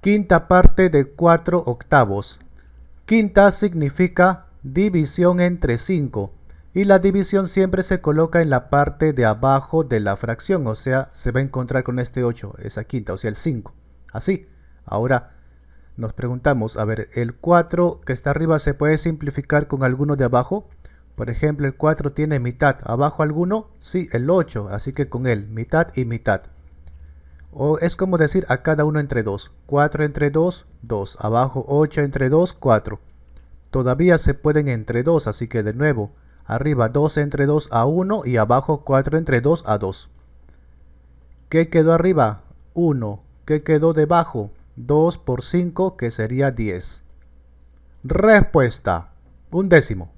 Quinta parte de 4 octavos. Quinta significa división entre 5 y la división siempre se coloca en la parte de abajo de la fracción, o sea, se va a encontrar con este 8, esa quinta, o sea, el 5. Así. Ahora nos preguntamos, a ver, el 4 que está arriba se puede simplificar con alguno de abajo. Por ejemplo, el 4 tiene mitad, abajo alguno, sí, el 8, así que con él, mitad y mitad. O es como decir a cada uno entre 2. 4 entre 2, 2. Abajo 8 entre 2, 4. Todavía se pueden entre 2, así que de nuevo, arriba 2 entre 2 a 1 y abajo 4 entre 2 a 2. ¿Qué quedó arriba? 1. ¿Qué quedó debajo? 2 por 5 que sería 10. Respuesta. Un décimo.